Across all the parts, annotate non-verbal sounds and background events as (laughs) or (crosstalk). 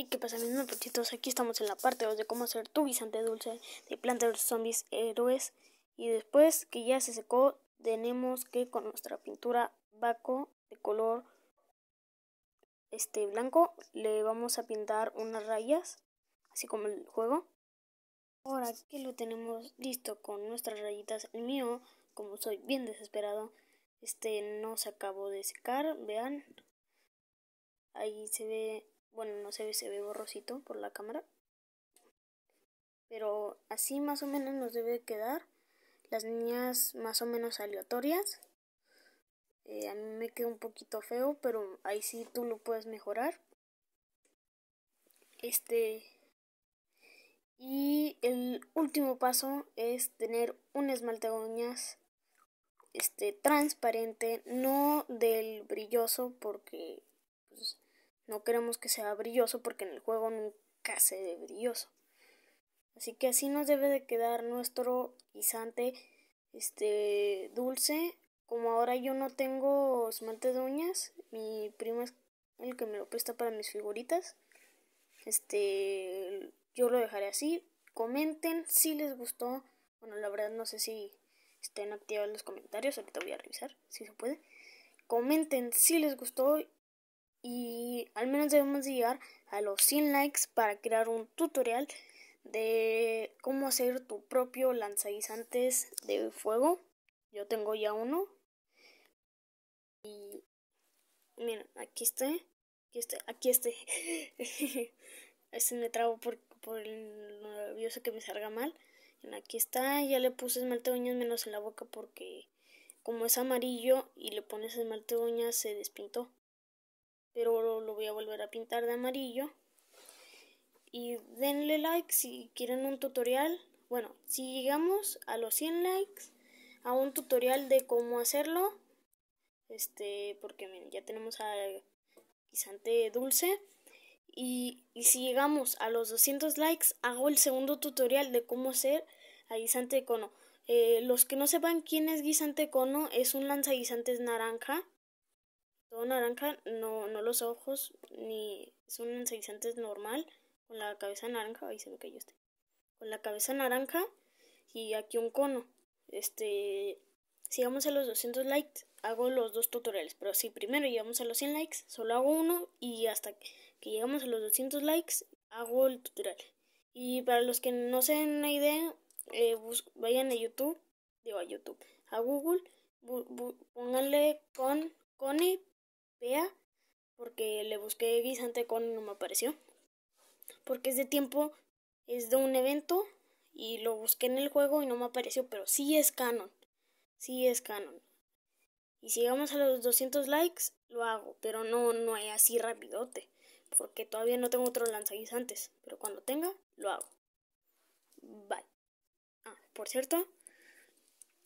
Y qué pasa pues, mis muchachitos, aquí estamos en la parte de cómo hacer tu guisante dulce de planta de los zombies héroes. Y después que ya se secó, tenemos que con nuestra pintura Baco de color este blanco, le vamos a pintar unas rayas, así como el juego. Ahora que lo tenemos listo con nuestras rayitas, el mío, como soy bien desesperado, este no se acabó de secar, vean. Ahí se ve bueno, no se ve, se ve borrosito por la cámara. Pero así más o menos nos debe quedar las niñas más o menos aleatorias. Eh, a mí me queda un poquito feo, pero ahí sí tú lo puedes mejorar. Este. Y el último paso es tener un esmalte de uñas este, transparente, no del brilloso, porque pues, no queremos que sea brilloso porque en el juego nunca se ve brilloso. Así que así nos debe de quedar nuestro guisante este dulce. Como ahora yo no tengo esmalte de uñas, mi primo es el que me lo presta para mis figuritas. Este, yo lo dejaré así. Comenten si les gustó. Bueno, la verdad no sé si estén activados los comentarios, ahorita voy a revisar si se puede. Comenten si les gustó y al menos debemos llegar a los 100 likes para crear un tutorial de cómo hacer tu propio lanzaguisantes de fuego. Yo tengo ya uno. Y miren, aquí está. Aquí está. Aquí está. (laughs) este me trago por, por el nervioso que me salga mal. Aquí está. Ya le puse esmalte uñas menos en la boca porque como es amarillo y le pones esmalte uñas se despintó voy a volver a pintar de amarillo y denle like si quieren un tutorial bueno si llegamos a los 100 likes a un tutorial de cómo hacerlo este porque ya tenemos a guisante dulce y, si llegamos a los 200 likes hago el segundo tutorial de cómo hacer a guisante cono eh, los que no sepan quién es guisante cono es un lanzaguisantes naranja todo naranja, no, los ojos, ni son un normal, con la cabeza naranja, ahí se que yo estoy, con la cabeza naranja y aquí un cono. Este, si vamos a los 200 likes, hago los dos tutoriales, pero si primero llegamos a los 100 likes, solo hago uno y hasta que llegamos a los 200 likes, hago el tutorial. Y para los que no se den idea, eh, vayan a YouTube, digo a YouTube, a Google, pónganle con Cone Vea, porque le busqué guisante con y no me apareció. Porque es de tiempo, es de un evento y lo busqué en el juego y no me apareció, pero sí es canon. Sí es canon. Y si llegamos a los 200 likes, lo hago, pero no, no hay así rapidote, porque todavía no tengo otro lanzaguisantes, pero cuando tenga, lo hago. vale Ah, por cierto,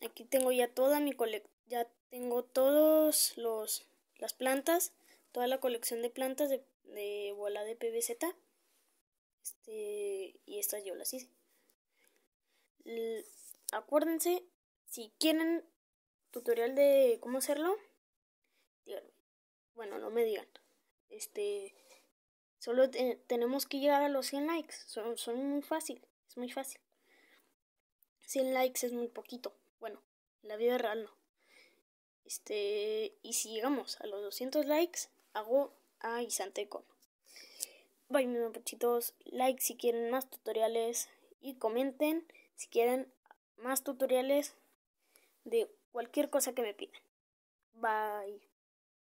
aquí tengo ya toda mi colección, ya tengo todos los las plantas, toda la colección de plantas de, bola de PVZ. Este, y estas yo las hice. acuérdense, si quieren tutorial de cómo hacerlo, díganme. Bueno, no me digan. Este, solo tenemos que llegar a los 100 likes. Son, son muy fácil, es muy fácil. 100 likes es muy poquito. Bueno, la vida real no. Este, y si llegamos a los 200 likes, hago a Bye mis muchachitos, like si quieren más tutoriales y comenten si quieren más tutoriales de cualquier cosa que me pidan. Bye.